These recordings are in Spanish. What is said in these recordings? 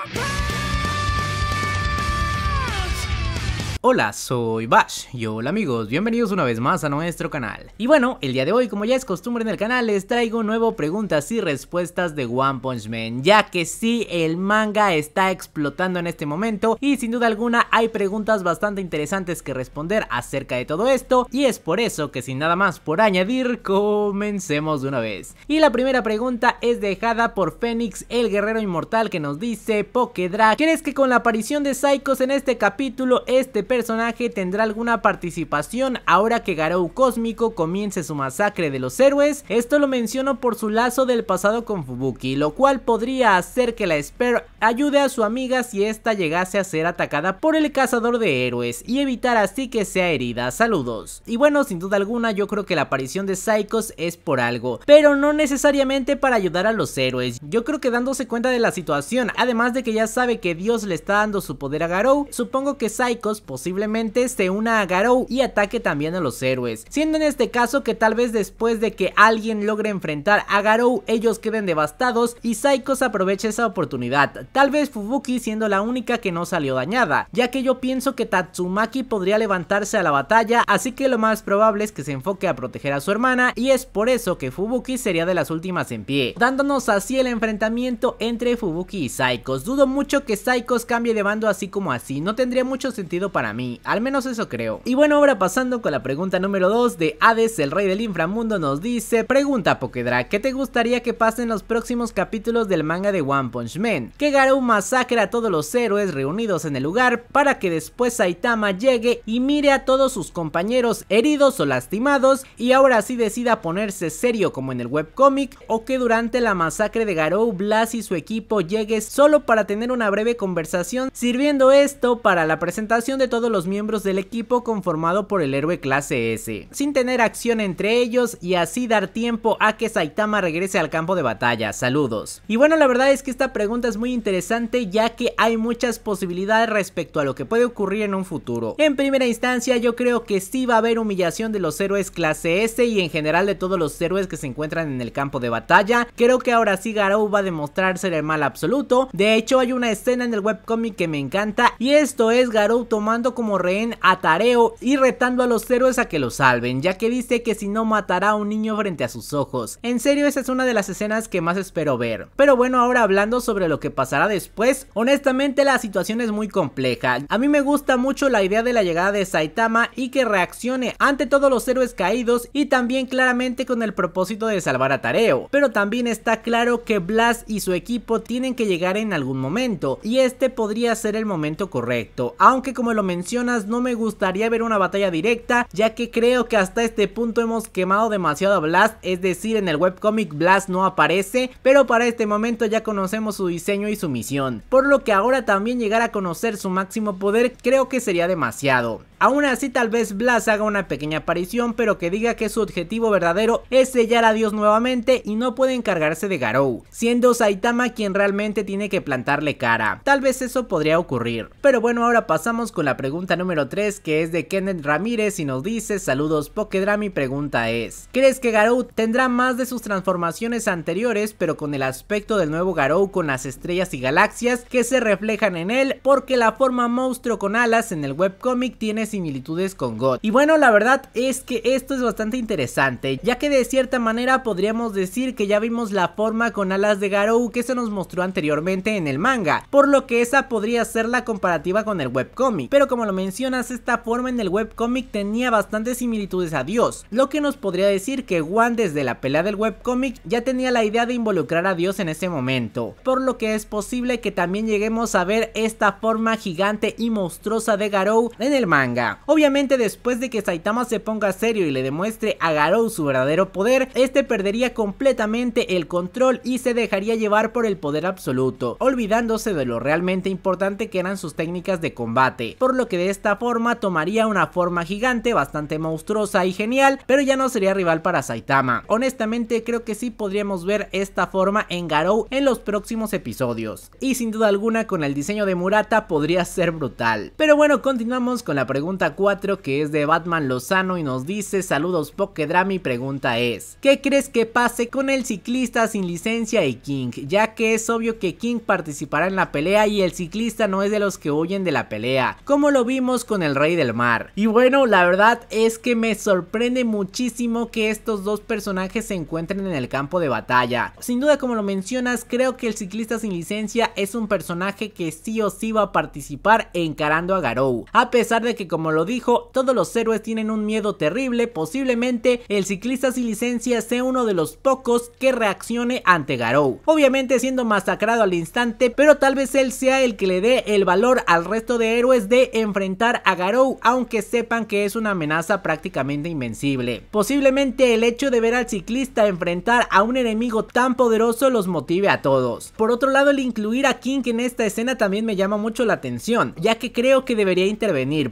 my pain! Hola, soy Bash y hola amigos, bienvenidos una vez más a nuestro canal. Y bueno, el día de hoy, como ya es costumbre en el canal, les traigo nuevo preguntas y respuestas de One Punch Man, ya que sí, el manga está explotando en este momento y sin duda alguna hay preguntas bastante interesantes que responder acerca de todo esto y es por eso que sin nada más por añadir, comencemos de una vez. Y la primera pregunta es dejada por Fénix, el guerrero inmortal que nos dice, Pokedra, ¿crees que con la aparición de Psychos en este capítulo este personaje tendrá alguna participación ahora que Garou Cósmico comience su masacre de los héroes, esto lo menciono por su lazo del pasado con Fubuki, lo cual podría hacer que la Spear ayude a su amiga si esta llegase a ser atacada por el cazador de héroes y evitar así que sea herida, saludos. Y bueno, sin duda alguna yo creo que la aparición de Psychos es por algo, pero no necesariamente para ayudar a los héroes, yo creo que dándose cuenta de la situación, además de que ya sabe que Dios le está dando su poder a Garou, supongo que Psychos posee posiblemente se una a Garou y ataque también a los héroes, siendo en este caso que tal vez después de que alguien logre enfrentar a Garou ellos queden devastados y Psychos aprovecha esa oportunidad, tal vez Fubuki siendo la única que no salió dañada, ya que yo pienso que Tatsumaki podría levantarse a la batalla, así que lo más probable es que se enfoque a proteger a su hermana y es por eso que Fubuki sería de las últimas en pie, dándonos así el enfrentamiento entre Fubuki y Psychos, dudo mucho que Psychos cambie de bando así como así, no tendría mucho sentido para mí, al menos eso creo. Y bueno, ahora pasando con la pregunta número 2 de Hades, el rey del inframundo, nos dice, pregunta Pokedra, ¿qué te gustaría que pasen los próximos capítulos del manga de One Punch Man? Que Garou masacre a todos los héroes reunidos en el lugar para que después Saitama llegue y mire a todos sus compañeros heridos o lastimados y ahora sí decida ponerse serio como en el webcomic o que durante la masacre de Garou, Blas y su equipo llegue solo para tener una breve conversación sirviendo esto para la presentación de todo los miembros del equipo conformado por el héroe clase S, sin tener acción entre ellos y así dar tiempo a que Saitama regrese al campo de batalla, saludos. Y bueno la verdad es que esta pregunta es muy interesante ya que hay muchas posibilidades respecto a lo que puede ocurrir en un futuro. En primera instancia yo creo que sí va a haber humillación de los héroes clase S y en general de todos los héroes que se encuentran en el campo de batalla, creo que ahora sí Garou va a demostrar ser el mal absoluto, de hecho hay una escena en el webcomic que me encanta y esto es Garou tomando como rehén a Tareo y retando a los héroes a que lo salven, ya que dice que si no matará a un niño frente a sus ojos. En serio, esa es una de las escenas que más espero ver. Pero bueno, ahora hablando sobre lo que pasará después, honestamente la situación es muy compleja. A mí me gusta mucho la idea de la llegada de Saitama y que reaccione ante todos los héroes caídos y también claramente con el propósito de salvar a Tareo. Pero también está claro que Blast y su equipo tienen que llegar en algún momento y este podría ser el momento correcto, aunque como lo mencioné no me gustaría ver una batalla directa, ya que creo que hasta este punto hemos quemado demasiado a Blast, es decir, en el webcomic Blast no aparece, pero para este momento ya conocemos su diseño y su misión, por lo que ahora también llegar a conocer su máximo poder creo que sería demasiado. Aún así tal vez Blas haga una pequeña aparición pero que diga que su objetivo verdadero es sellar a Dios nuevamente y no puede encargarse de Garou, siendo Saitama quien realmente tiene que plantarle cara. Tal vez eso podría ocurrir. Pero bueno, ahora pasamos con la pregunta número 3 que es de Kenneth Ramírez y nos dice, saludos PokéDrama mi pregunta es, ¿crees que Garou tendrá más de sus transformaciones anteriores pero con el aspecto del nuevo Garou con las estrellas y galaxias que se reflejan en él porque la forma monstruo con alas en el webcomic tiene similitudes con God. Y bueno, la verdad es que esto es bastante interesante, ya que de cierta manera podríamos decir que ya vimos la forma con alas de Garou que se nos mostró anteriormente en el manga, por lo que esa podría ser la comparativa con el webcomic. Pero como lo mencionas, esta forma en el webcomic tenía bastantes similitudes a Dios, lo que nos podría decir que Juan desde la pelea del webcomic ya tenía la idea de involucrar a Dios en ese momento, por lo que es posible que también lleguemos a ver esta forma gigante y monstruosa de Garou en el manga. Obviamente después de que Saitama se ponga serio y le demuestre a Garou su verdadero poder, este perdería completamente el control y se dejaría llevar por el poder absoluto, olvidándose de lo realmente importante que eran sus técnicas de combate, por lo que de esta forma tomaría una forma gigante bastante monstruosa y genial, pero ya no sería rival para Saitama. Honestamente creo que sí podríamos ver esta forma en Garou en los próximos episodios, y sin duda alguna con el diseño de Murata podría ser brutal. Pero bueno, continuamos con la pregunta 4 que es de Batman Lozano y nos dice saludos Pokedra, mi pregunta es ¿Qué crees que pase con el ciclista sin licencia y King? Ya que es obvio que King participará en la pelea y el ciclista no es de los que huyen de la pelea, como lo vimos con el Rey del Mar. Y bueno, la verdad es que me sorprende muchísimo que estos dos personajes se encuentren en el campo de batalla. Sin duda como lo mencionas, creo que el ciclista sin licencia es un personaje que sí o sí va a participar encarando a Garou, a pesar de que como como lo dijo, todos los héroes tienen un miedo terrible, posiblemente el ciclista sin licencia sea uno de los pocos que reaccione ante Garou. Obviamente siendo masacrado al instante, pero tal vez él sea el que le dé el valor al resto de héroes de enfrentar a Garou, aunque sepan que es una amenaza prácticamente invencible. Posiblemente el hecho de ver al ciclista enfrentar a un enemigo tan poderoso los motive a todos. Por otro lado, el incluir a King en esta escena también me llama mucho la atención, ya que creo que debería intervenir,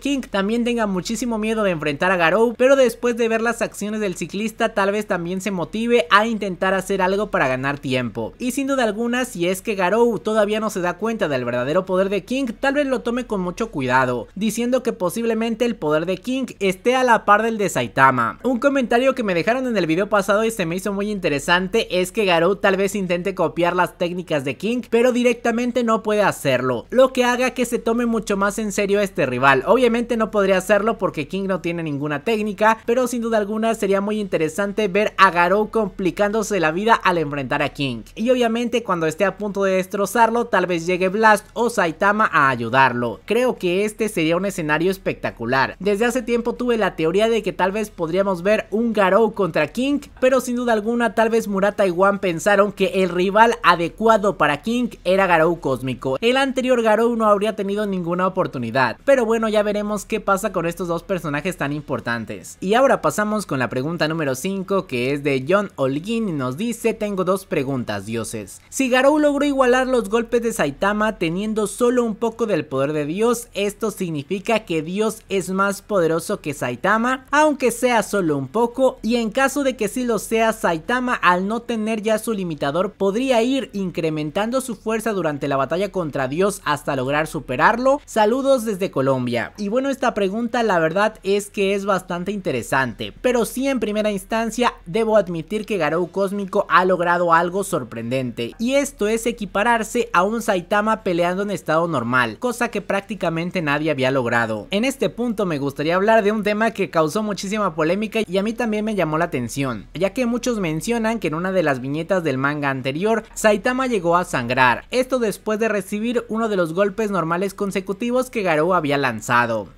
King también tenga muchísimo miedo de enfrentar a Garou, pero después de ver las acciones del ciclista tal vez también se motive a intentar hacer algo para ganar tiempo. Y sin duda alguna, si es que Garou todavía no se da cuenta del verdadero poder de King, tal vez lo tome con mucho cuidado, diciendo que posiblemente el poder de King esté a la par del de Saitama. Un comentario que me dejaron en el video pasado y se me hizo muy interesante es que Garou tal vez intente copiar las técnicas de King, pero directamente no puede hacerlo, lo que haga que se tome mucho más en serio este rival Obviamente no podría hacerlo porque King no tiene ninguna técnica, pero sin duda alguna sería muy interesante ver a Garou complicándose la vida al enfrentar a King. Y obviamente cuando esté a punto de destrozarlo, tal vez llegue Blast o Saitama a ayudarlo. Creo que este sería un escenario espectacular. Desde hace tiempo tuve la teoría de que tal vez podríamos ver un Garou contra King, pero sin duda alguna tal vez Murata y Wan pensaron que el rival adecuado para King era Garou Cósmico. El anterior Garou no habría tenido ninguna oportunidad, pero bueno, ya veremos qué pasa con estos dos personajes tan importantes. Y ahora pasamos con la pregunta número 5 que es de John olguín y nos dice, tengo dos preguntas, dioses. Si Garou logró igualar los golpes de Saitama teniendo solo un poco del poder de Dios, esto significa que Dios es más poderoso que Saitama, aunque sea solo un poco, y en caso de que sí lo sea, Saitama al no tener ya su limitador podría ir incrementando su fuerza durante la batalla contra Dios hasta lograr superarlo. Saludos desde Colombia. Y bueno, esta pregunta la verdad es que es bastante interesante, pero sí en primera instancia debo admitir que Garou Cósmico ha logrado algo sorprendente, y esto es equipararse a un Saitama peleando en estado normal, cosa que prácticamente nadie había logrado. En este punto me gustaría hablar de un tema que causó muchísima polémica y a mí también me llamó la atención, ya que muchos mencionan que en una de las viñetas del manga anterior, Saitama llegó a sangrar, esto después de recibir uno de los golpes normales consecutivos que Garou había lanzado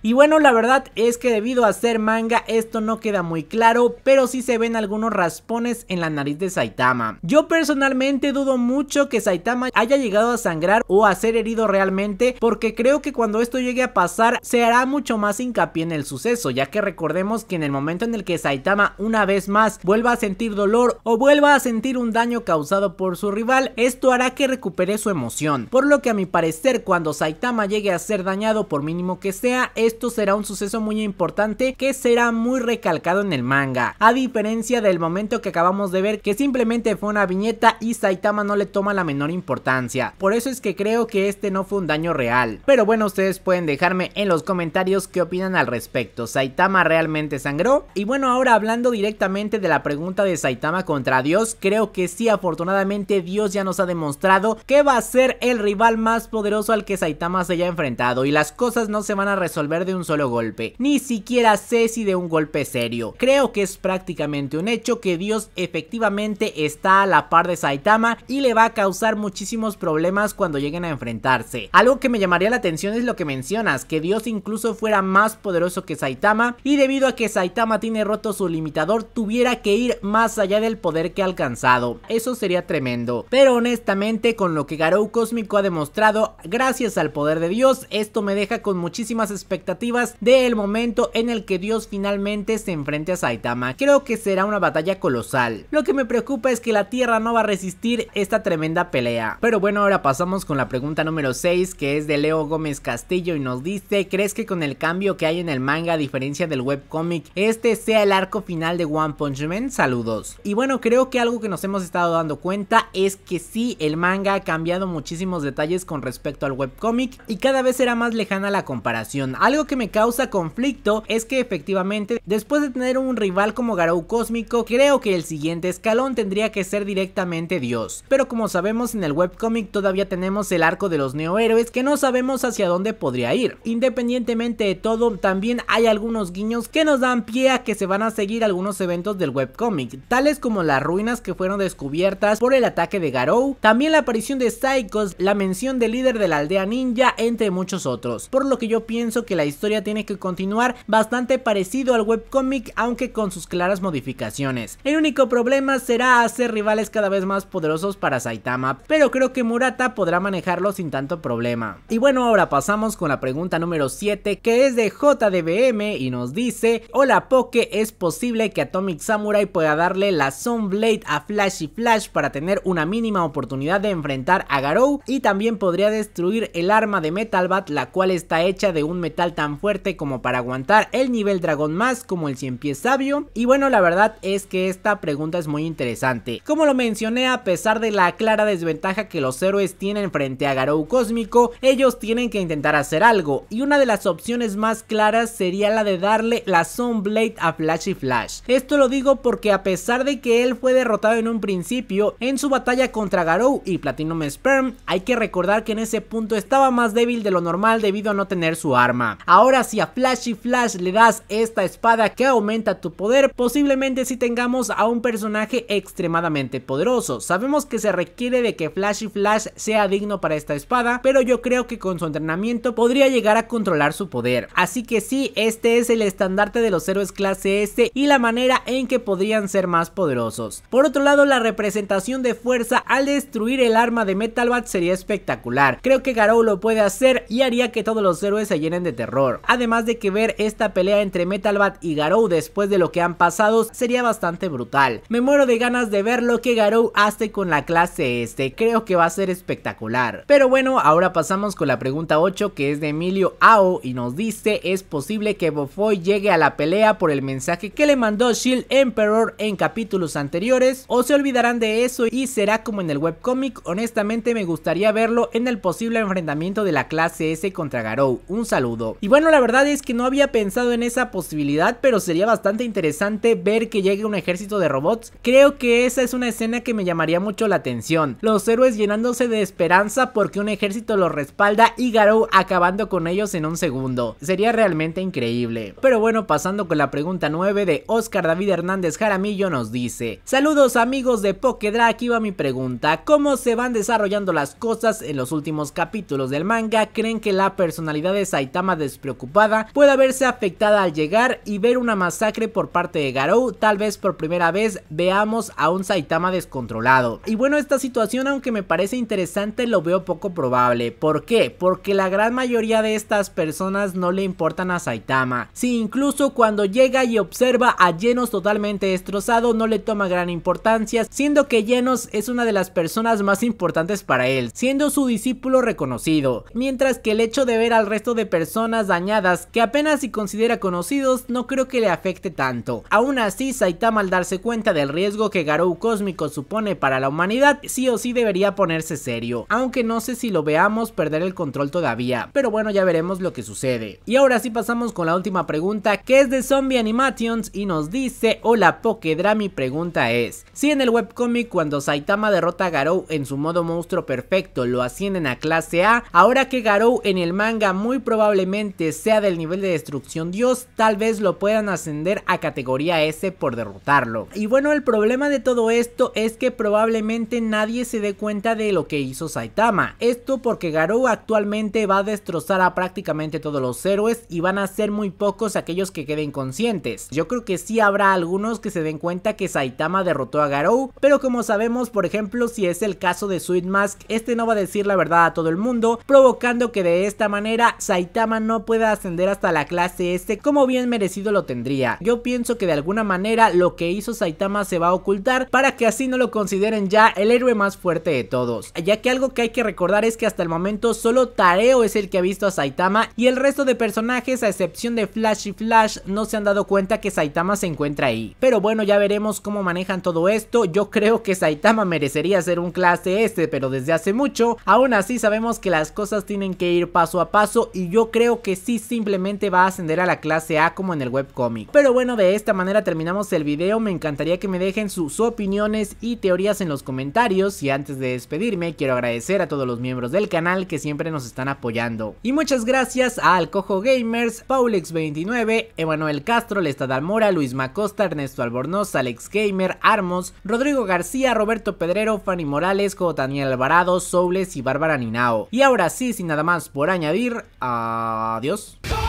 y bueno, la verdad es que debido a ser manga esto no queda muy claro, pero sí se ven algunos raspones en la nariz de Saitama. Yo personalmente dudo mucho que Saitama haya llegado a sangrar o a ser herido realmente, porque creo que cuando esto llegue a pasar se hará mucho más hincapié en el suceso, ya que recordemos que en el momento en el que Saitama una vez más vuelva a sentir dolor o vuelva a sentir un daño causado por su rival, esto hará que recupere su emoción, por lo que a mi parecer cuando Saitama llegue a ser dañado por mínimo que sea, esto será un suceso muy importante que será muy recalcado en el manga, a diferencia del momento que acabamos de ver que simplemente fue una viñeta y Saitama no le toma la menor importancia, por eso es que creo que este no fue un daño real. Pero bueno, ustedes pueden dejarme en los comentarios qué opinan al respecto, ¿Saitama realmente sangró? Y bueno, ahora hablando directamente de la pregunta de Saitama contra Dios, creo que sí, afortunadamente Dios ya nos ha demostrado que va a ser el rival más poderoso al que Saitama se haya enfrentado y las cosas no se van a resolver de un solo golpe. Ni siquiera sé si de un golpe serio. Creo que es prácticamente un hecho que Dios efectivamente está a la par de Saitama y le va a causar muchísimos problemas cuando lleguen a enfrentarse. Algo que me llamaría la atención es lo que mencionas, que Dios incluso fuera más poderoso que Saitama y debido a que Saitama tiene roto su limitador tuviera que ir más allá del poder que ha alcanzado. Eso sería tremendo. Pero honestamente con lo que Garou Cósmico ha demostrado, gracias al poder de Dios, esto me deja con muchísimos muchísimas expectativas del momento en el que Dios finalmente se enfrente a Saitama. Creo que será una batalla colosal. Lo que me preocupa es que la Tierra no va a resistir esta tremenda pelea. Pero bueno, ahora pasamos con la pregunta número 6 que es de Leo Gómez Castillo y nos dice, ¿crees que con el cambio que hay en el manga a diferencia del webcomic, este sea el arco final de One Punch Man? Saludos. Y bueno, creo que algo que nos hemos estado dando cuenta es que sí, el manga ha cambiado muchísimos detalles con respecto al webcomic y cada vez será más lejana la comparación algo que me causa conflicto es que efectivamente después de tener un rival como Garou Cósmico, creo que el siguiente escalón tendría que ser directamente Dios. Pero como sabemos en el webcomic todavía tenemos el arco de los neohéroes que no sabemos hacia dónde podría ir. Independientemente de todo, también hay algunos guiños que nos dan pie a que se van a seguir algunos eventos del webcomic, tales como las ruinas que fueron descubiertas por el ataque de Garou, también la aparición de Psychos, la mención del líder de la aldea ninja, entre muchos otros. Por lo que yo pienso que la historia tiene que continuar bastante parecido al webcomic, aunque con sus claras modificaciones. El único problema será hacer rivales cada vez más poderosos para Saitama, pero creo que Murata podrá manejarlo sin tanto problema. Y bueno, ahora pasamos con la pregunta número 7, que es de JDBM y nos dice, hola Poke, ¿es posible que Atomic Samurai pueda darle la Blade a Flash y Flash para tener una mínima oportunidad de enfrentar a Garou? Y también podría destruir el arma de Metal Bat, la cual está hecha de un metal tan fuerte como para aguantar el nivel dragón más como el 100 pies sabio. Y bueno, la verdad es que esta pregunta es muy interesante. Como lo mencioné, a pesar de la clara desventaja que los héroes tienen frente a Garou Cósmico, ellos tienen que intentar hacer algo. Y una de las opciones más claras sería la de darle la Blade a Flash y Flash. Esto lo digo porque a pesar de que él fue derrotado en un principio, en su batalla contra Garou y Platinum Sperm, hay que recordar que en ese punto estaba más débil de lo normal debido a no tener su arma. Ahora si a Flash y Flash le das esta espada que aumenta tu poder, posiblemente si tengamos a un personaje extremadamente poderoso. Sabemos que se requiere de que Flash y Flash sea digno para esta espada, pero yo creo que con su entrenamiento podría llegar a controlar su poder. Así que sí, este es el estandarte de los héroes clase S este y la manera en que podrían ser más poderosos. Por otro lado, la representación de fuerza al destruir el arma de Metalbat sería espectacular. Creo que Garou lo puede hacer y haría que todos los héroes se llenen de terror. Además de que ver esta pelea entre Metal Bat y Garou después de lo que han pasado sería bastante brutal. Me muero de ganas de ver lo que Garou hace con la clase este, creo que va a ser espectacular. Pero bueno, ahora pasamos con la pregunta 8 que es de Emilio Ao y nos dice, ¿es posible que Bofoy llegue a la pelea por el mensaje que le mandó Shield Emperor en capítulos anteriores? ¿O se olvidarán de eso y será como en el webcomic? Honestamente me gustaría verlo en el posible enfrentamiento de la clase S contra Garou, un saludo. Y bueno, la verdad es que no había pensado en esa posibilidad, pero sería bastante interesante ver que llegue un ejército de robots. Creo que esa es una escena que me llamaría mucho la atención. Los héroes llenándose de esperanza porque un ejército los respalda y Garou acabando con ellos en un segundo. Sería realmente increíble. Pero bueno, pasando con la pregunta 9 de Oscar David Hernández Jaramillo nos dice. Saludos amigos de Pokedra, aquí va mi pregunta. ¿Cómo se van desarrollando las cosas en los últimos capítulos del manga? ¿Creen que la personalidad de Saitama despreocupada puede verse afectada al llegar y ver una masacre por parte de Garou, tal vez por primera vez veamos a un Saitama descontrolado. Y bueno, esta situación aunque me parece interesante lo veo poco probable. ¿Por qué? Porque la gran mayoría de estas personas no le importan a Saitama. Si incluso cuando llega y observa a Genos totalmente destrozado no le toma gran importancia, siendo que Genos es una de las personas más importantes para él, siendo su discípulo reconocido. Mientras que el hecho de ver al resto de personas dañadas que apenas si considera conocidos no creo que le afecte tanto. Aún así, Saitama al darse cuenta del riesgo que Garou Cósmico supone para la humanidad, sí o sí debería ponerse serio, aunque no sé si lo veamos perder el control todavía, pero bueno ya veremos lo que sucede. Y ahora sí pasamos con la última pregunta que es de Zombie Animations y nos dice, hola Pokedra, mi pregunta es, si en el webcomic cuando Saitama derrota a Garou en su modo monstruo perfecto lo ascienden a clase A, ahora que Garou en el manga muy probablemente sea del nivel de destrucción dios, tal vez lo puedan ascender a categoría S por derrotarlo. Y bueno, el problema de todo esto es que probablemente nadie se dé cuenta de lo que hizo Saitama. Esto porque Garou actualmente va a destrozar a prácticamente todos los héroes y van a ser muy pocos aquellos que queden conscientes. Yo creo que sí habrá algunos que se den cuenta que Saitama derrotó a Garou, pero como sabemos, por ejemplo, si es el caso de Sweet Mask, este no va a decir la verdad a todo el mundo, provocando que de esta manera Saitama no pueda ascender hasta la clase S este, como bien merecido lo tendría. Yo pienso que de alguna manera lo que hizo Saitama se va a ocultar para que así no lo consideren ya el héroe más fuerte de todos. Ya que algo que hay que recordar es que hasta el momento solo Tareo es el que ha visto a Saitama y el resto de personajes a excepción de Flash y Flash no se han dado cuenta que Saitama se encuentra ahí. Pero bueno ya veremos cómo manejan todo esto. Yo creo que Saitama merecería ser un clase S este, pero desde hace mucho. Aún así sabemos que las cosas tienen que ir paso a paso y yo creo que sí simplemente va a ascender a la clase A como en el webcomic. Pero bueno, de esta manera terminamos el video, me encantaría que me dejen sus opiniones y teorías en los comentarios y antes de despedirme quiero agradecer a todos los miembros del canal que siempre nos están apoyando. Y muchas gracias a Alcojo Gamers, Paulex29, Emanuel Castro, Lestad Almora Luis Macosta, Ernesto Albornoz, Alex Gamer, Armos, Rodrigo García, Roberto Pedrero, Fanny Morales, J. Daniel Alvarado, Soules y Bárbara Ninao. Y ahora sí, sin nada más por añadir, Adiós.